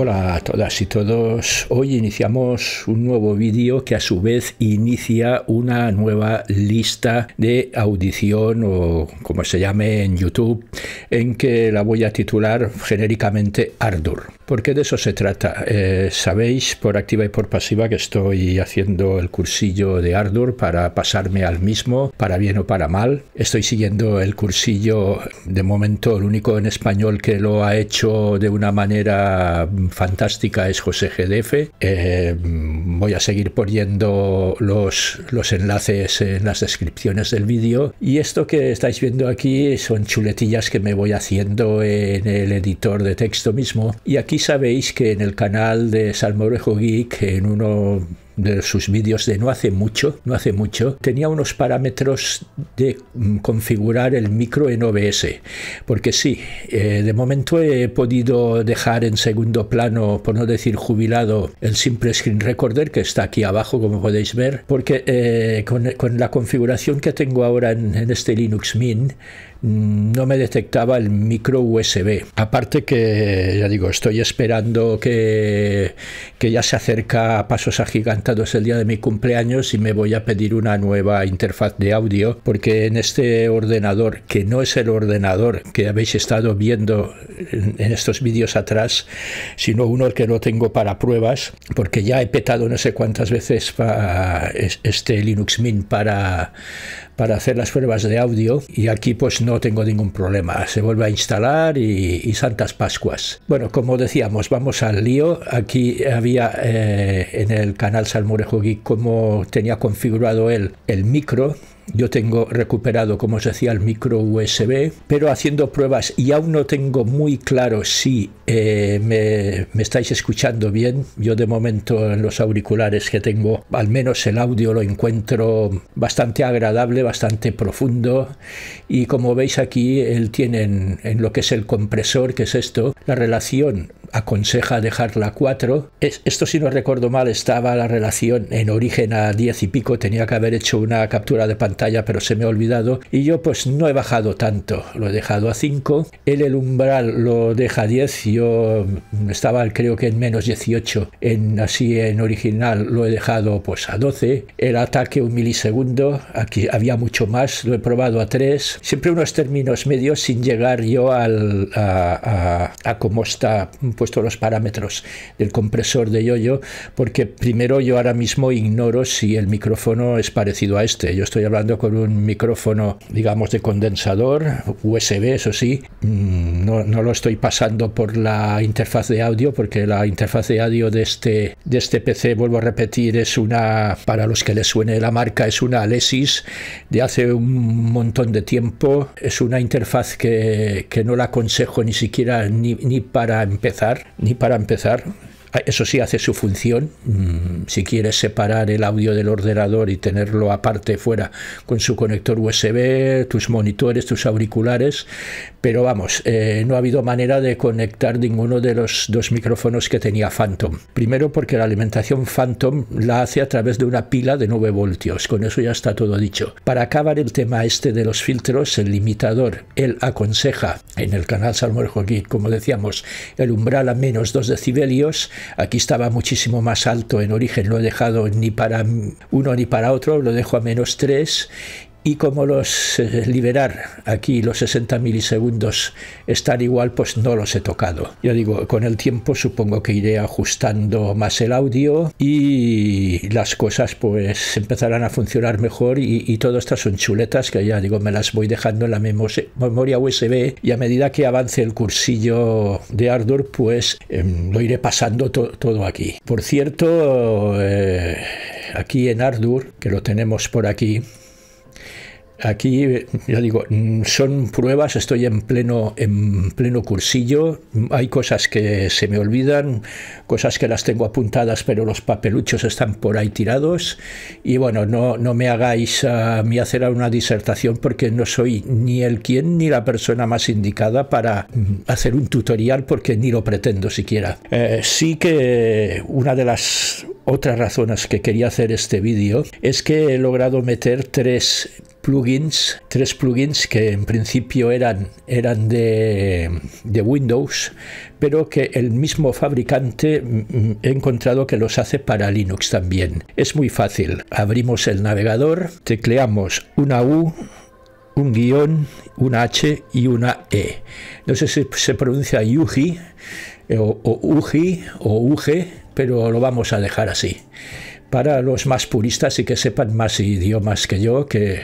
hola a todas y todos. Hoy iniciamos un nuevo vídeo que a su vez inicia una nueva lista de audición o como se llame en YouTube, en que la voy a titular genéricamente Ardur porque de eso se trata. Eh, sabéis por activa y por pasiva que estoy haciendo el cursillo de Ardour para pasarme al mismo, para bien o para mal. Estoy siguiendo el cursillo, de momento el único en español que lo ha hecho de una manera fantástica es José GDF. Eh, voy a seguir poniendo los, los enlaces en las descripciones del vídeo. Y esto que estáis viendo aquí son chuletillas que me voy haciendo en el editor de texto mismo. Y aquí sabéis que en el canal de Salmorejo Geek, en uno de sus vídeos de no hace mucho, no hace mucho, tenía unos parámetros de mm, configurar el micro en OBS. Porque sí, eh, de momento he podido dejar en segundo plano, por no decir jubilado, el simple screen recorder que está aquí abajo, como podéis ver, porque eh, con, con, la configuración que tengo ahora en, en este Linux Mint, mm, no me detectaba el micro USB. Aparte que, ya digo, estoy esperando que, que ya se acerca a pasos a gigantes es el día de mi cumpleaños y me voy a pedir una nueva interfaz de audio porque en este ordenador, que no es el ordenador que habéis estado viendo en, estos vídeos atrás, sino uno que no tengo para pruebas, porque ya he petado no sé cuántas veces este Linux Mint para, para hacer las pruebas de audio y aquí pues no tengo ningún problema. Se vuelve a instalar y, Santas Pascuas. Bueno, como decíamos, vamos al lío. Aquí había eh, en el canal Salmurejo Geek como tenía configurado él el micro yo tengo recuperado, como os decía, el micro USB, pero haciendo pruebas y aún no tengo muy claro si eh, me, estáis escuchando bien. Yo de momento en los auriculares que tengo, al menos el audio lo encuentro bastante agradable, bastante profundo. Y como veis aquí, él tiene en lo que es el compresor, que es esto, la relación aconseja dejarla a 4. esto si no recuerdo mal estaba la relación en origen a 10 y pico, tenía que haber hecho una captura de pantalla pero se me ha olvidado y yo pues no he bajado tanto, lo he dejado a 5. Él el umbral lo deja a 10, yo estaba creo que en menos 18, así en original lo he dejado pues a 12. El ataque un milisegundo, aquí había mucho más, lo he probado a 3. Siempre unos términos medios sin llegar yo al, a, a, a como está puesto los parámetros del compresor de yoyo, porque primero yo ahora mismo ignoro si el micrófono es parecido a este. Yo estoy hablando con un micrófono, digamos, de condensador, USB, eso sí. Mm, no, no lo estoy pasando por la interfaz de audio, porque la interfaz de audio de este, de este PC, vuelvo a repetir, es una, para los que les suene la marca, es una Alesis de hace un montón de tiempo. Es una interfaz que, que no la aconsejo ni siquiera ni para empezar ni para empezar, Ah, eso sí hace su función. Mm, si quieres separar el audio del ordenador y tenerlo aparte fuera con su conector USB, tus monitores, tus auriculares. Pero vamos, eh, no ha habido manera de conectar ninguno de los dos micrófonos que tenía Phantom. Primero porque la alimentación Phantom la hace a través de una pila de 9 voltios. Con eso ya está todo dicho. Para acabar el tema este de los filtros, el limitador, él aconseja en el canal salmojo Joaquín, como decíamos, el umbral a menos 2 decibelios Aquí estaba muchísimo más alto en origen, lo he dejado ni para uno ni para otro, lo dejo a menos tres y como los eh, liberar aquí los 60 milisegundos están igual, pues no los he tocado. Ya digo, con el tiempo supongo que iré ajustando más el audio y las cosas pues empezarán a funcionar mejor y, todas estas son chuletas que ya digo, me las voy dejando en la memoria USB y a medida que avance el cursillo de Ardor pues em, lo iré pasando todo aquí. Por cierto, eh, aquí en Ardour, que lo tenemos por aquí, Aquí, ya digo, mm, son pruebas, estoy en pleno, en pleno cursillo, hay cosas que se me olvidan, cosas que las tengo apuntadas, pero los papeluchos están por ahí tirados. Y bueno, no, me hagáis a mí hacer una disertación porque no soy ni el quien ni la persona más indicada para mm, hacer un tutorial porque ni lo pretendo siquiera. Eh, sí que una de las otras razones que quería hacer este vídeo es que he logrado meter tres plugins, tres plugins que en principio eran, eran de, Windows, pero que el mismo fabricante mm, mm, he encontrado que los hace para Linux también. Es muy fácil. Abrimos el navegador, tecleamos una U, un guión, una H y una E. No sé si se pronuncia Yuji eh, o, o Uji o Uge, pero lo vamos a dejar así para los más puristas y que sepan más idiomas que yo, que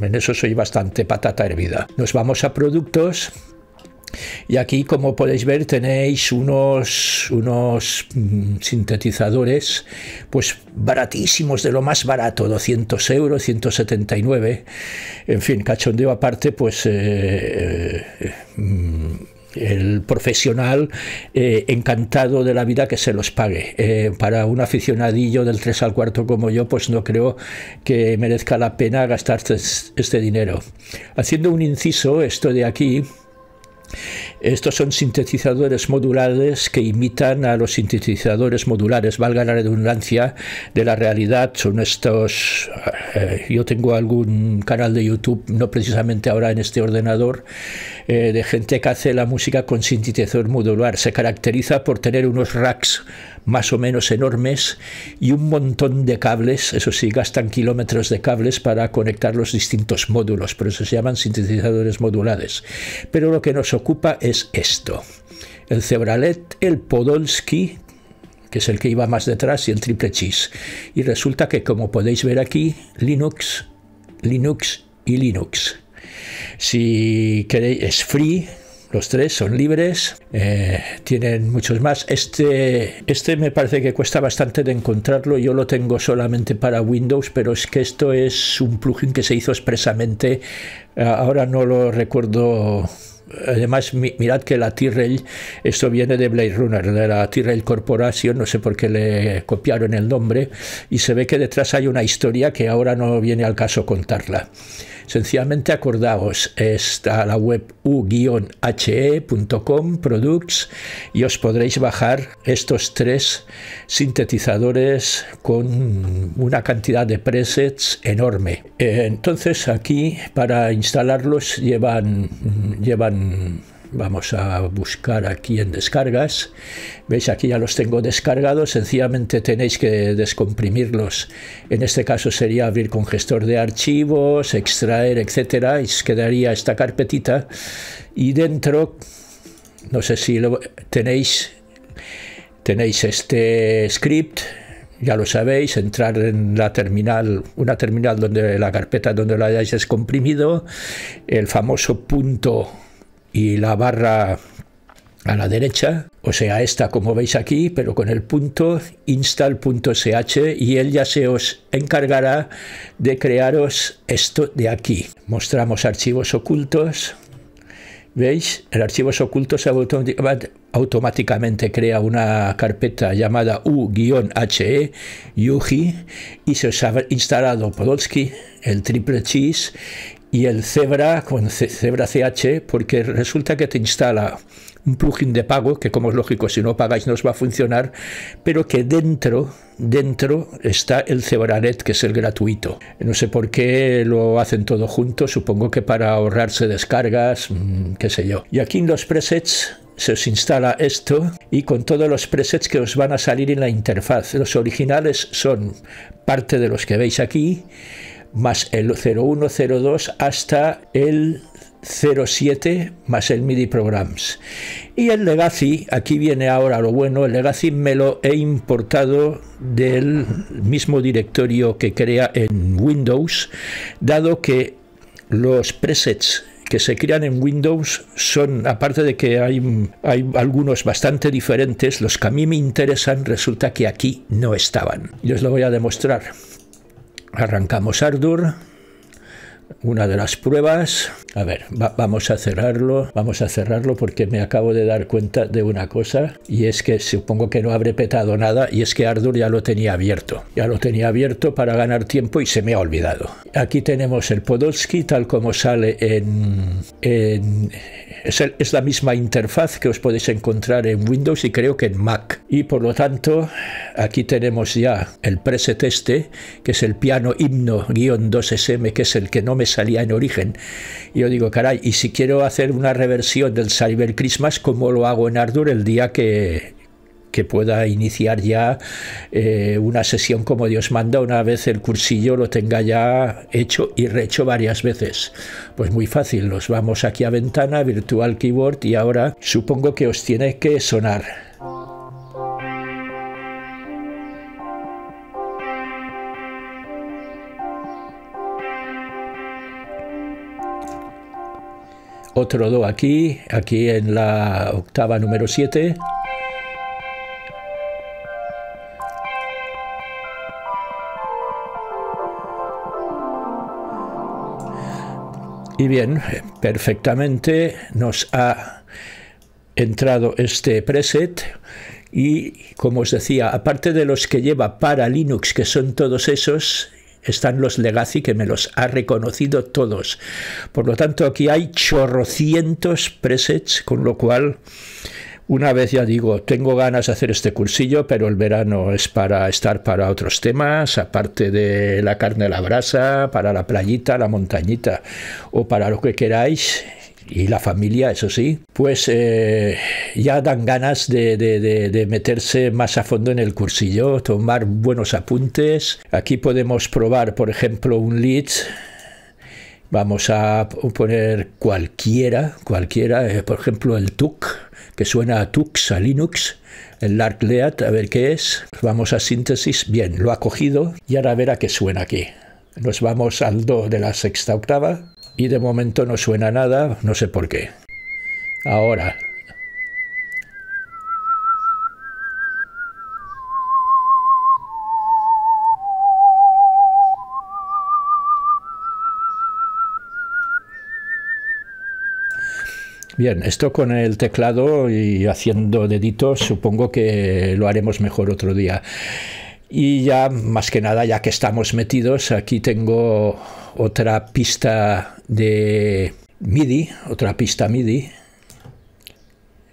en eso soy bastante patata hervida. Nos vamos a productos y aquí, como podéis ver, tenéis unos, unos mm, sintetizadores pues baratísimos, de lo más barato, 200 euros, 179. En fin, cachondeo aparte, pues eh, eh, mm, el profesional eh, encantado de la vida que se los pague. Eh, para un aficionadillo del 3 al cuarto como yo, pues no creo que merezca la pena gastar este dinero. Haciendo un inciso, esto de aquí, estos son sintetizadores modulares que imitan a los sintetizadores modulares, valga la redundancia, de la realidad. Son estos... Eh, yo tengo algún canal de YouTube, no precisamente ahora en este ordenador, eh, de gente que hace la música con sintetizador modular. Se caracteriza por tener unos racks más o menos enormes y un montón de cables, eso sí, gastan kilómetros de cables para conectar los distintos módulos, por eso se llaman sintetizadores modulares. Pero lo que nos ocupa es esto. El Cebralet, el Podolsky, que es el que iba más detrás, y el triple X. Y resulta que, como podéis ver aquí, Linux, Linux y Linux. Si queréis, es free, los tres son libres, eh, tienen muchos más. Este, este me parece que cuesta bastante de encontrarlo. Yo lo tengo solamente para Windows, pero es que esto es un plugin que se hizo expresamente. Eh, ahora no lo recuerdo Además, mirad que la t esto viene de Blade Runner, de la T-Rail Corporation, no sé por qué le copiaron el nombre, y se ve que detrás hay una historia que ahora no viene al caso contarla. Sencillamente acordaos, está la web u-he.com products y os podréis bajar estos tres sintetizadores con una cantidad de presets enorme. Entonces aquí para instalarlos llevan, llevan Vamos a buscar aquí en descargas. Veis, aquí ya los tengo descargados. Sencillamente tenéis que descomprimirlos. En este caso sería abrir con gestor de archivos, extraer, etcétera. Y quedaría esta carpetita. Y dentro, no sé si lo tenéis, tenéis este script ya lo sabéis, entrar en la terminal, una terminal donde la carpeta donde lo hayáis descomprimido, el famoso punto y la barra a la derecha, o sea, esta como veis aquí, pero con el punto install.sh y él ya se os encargará de crearos esto de aquí. Mostramos archivos ocultos. ¿Veis? El archivos ocultos automáticamente crea una carpeta llamada u-he, yuji, y se os ha instalado Podolsky, el triple cheese, y el Zebra con Zebra CH porque resulta que te instala un plugin de pago que como es lógico si no pagáis no os va a funcionar pero que dentro dentro está el Zebranet que es el gratuito no sé por qué lo hacen todo junto supongo que para ahorrarse descargas mm, qué sé yo y aquí en los presets se os instala esto y con todos los presets que os van a salir en la interfaz los originales son parte de los que veis aquí más el 0102 hasta el 07 más el MIDI Programs. Y el Legacy, aquí viene ahora lo bueno, el Legacy me lo he importado del mismo directorio que crea en Windows, dado que los presets que se crean en Windows son, aparte de que hay, hay, algunos bastante diferentes, los que a mí me interesan resulta que aquí no estaban. Yo os lo voy a demostrar. Arrancamos Ardur, una de las pruebas. A ver, vamos a cerrarlo, vamos a cerrarlo porque me acabo de dar cuenta de una cosa y es que supongo que no habré petado nada y es que Ardur ya lo tenía abierto. Ya lo tenía abierto para ganar tiempo y se me ha olvidado. Aquí tenemos el Podolski tal como sale en, es, la misma interfaz que os podéis encontrar en Windows y creo que en Mac. Y por lo tanto, aquí tenemos ya el preset este, que es el piano himno-2SM, que es el que no me salía en origen. Y yo digo, caray, y si quiero hacer una reversión del Cyber Christmas, ¿cómo lo hago en Ardour el día que, que pueda iniciar ya eh, una sesión como Dios manda una vez el cursillo lo tenga ya hecho y rehecho varias veces. Pues muy fácil, nos vamos aquí a ventana, virtual keyboard y ahora supongo que os tiene que sonar. Otro do aquí, aquí en la octava número 7. Y bien, perfectamente nos ha entrado este preset y como os decía, aparte de los que lleva para Linux, que son todos esos, están los Legacy que me los ha reconocido todos. Por lo tanto, aquí hay chorrocientos presets, con lo cual una vez ya digo, tengo ganas de hacer este cursillo, pero el verano es para estar para otros temas, aparte de la carne a la brasa, para la playita, la montañita o para lo que queráis y la familia, eso sí, pues eh, ya dan ganas de, meterse más a fondo en el cursillo, tomar buenos apuntes. Aquí podemos probar, por ejemplo, un lead Vamos a poner cualquiera, cualquiera, eh, por ejemplo el TUC, que suena a TUX, a Linux, el LARCLEAT, a ver qué es. Vamos a síntesis, bien, lo ha cogido y ahora ver a qué suena aquí. Nos vamos al Do de la sexta octava y de momento no suena nada, no sé por qué. Ahora, Bien, esto con el teclado y haciendo deditos supongo que lo haremos mejor otro día. Y ya, más que nada, ya que estamos metidos, aquí tengo otra pista de MIDI, otra pista MIDI.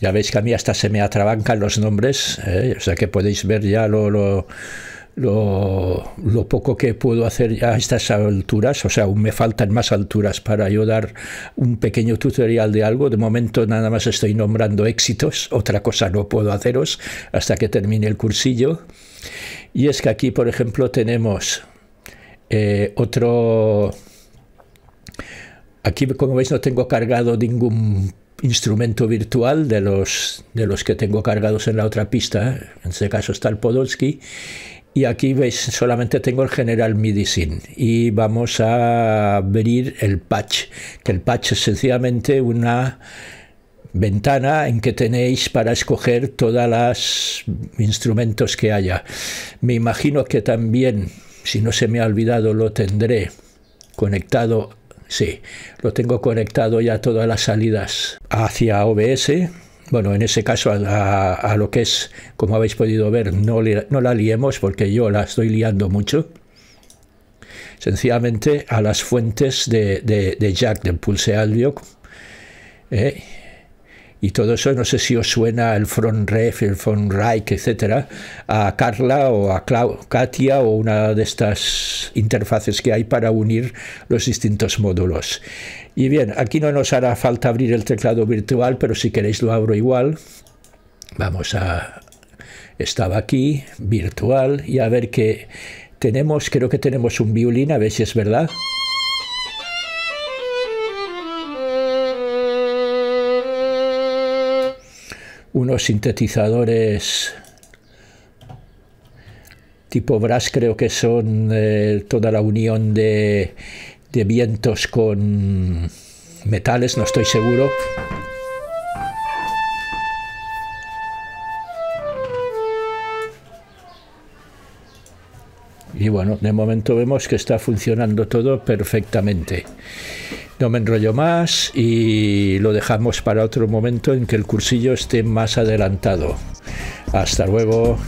Ya veis que a mí hasta se me atrabancan los nombres, ¿eh? o sea que podéis ver ya lo lo, poco que puedo hacer ya a estas alturas, o sea, aún me faltan más alturas para yo dar un pequeño tutorial de algo. De momento nada más estoy nombrando éxitos, otra cosa no puedo haceros hasta que termine el cursillo. Y es que aquí, por ejemplo, tenemos eh, otro... Aquí, como veis, no tengo cargado ningún instrumento virtual de los, de los que tengo cargados en la otra pista. ¿eh? En este caso está el Podolsky y aquí veis solamente tengo el General Medicine y vamos a abrir el patch que el patch es sencillamente una ventana en que tenéis para escoger todos los instrumentos que haya me imagino que también si no se me ha olvidado lo tendré conectado sí lo tengo conectado ya a todas las salidas hacia OBS bueno, en ese caso a, lo que es, como habéis podido ver, no, la liemos porque yo la estoy liando mucho. Sencillamente a las fuentes de, de Jack, del Pulse Audio. ¿eh? Y todo eso, no sé si os suena el front ref, el front right, etcétera, a Carla o a Katia o una de estas interfaces que hay para unir los distintos módulos. Y bien, aquí no nos hará falta abrir el teclado virtual, pero si queréis lo abro igual. Vamos a... Estaba aquí, virtual, y a ver qué tenemos, creo que tenemos un violín, a ver si es verdad. Unos sintetizadores tipo brass creo que son eh, toda la unión de de vientos con metales, no estoy seguro. Y bueno, de momento vemos que está funcionando todo perfectamente. No me enrollo más y lo dejamos para otro momento en que el cursillo esté más adelantado. Hasta luego.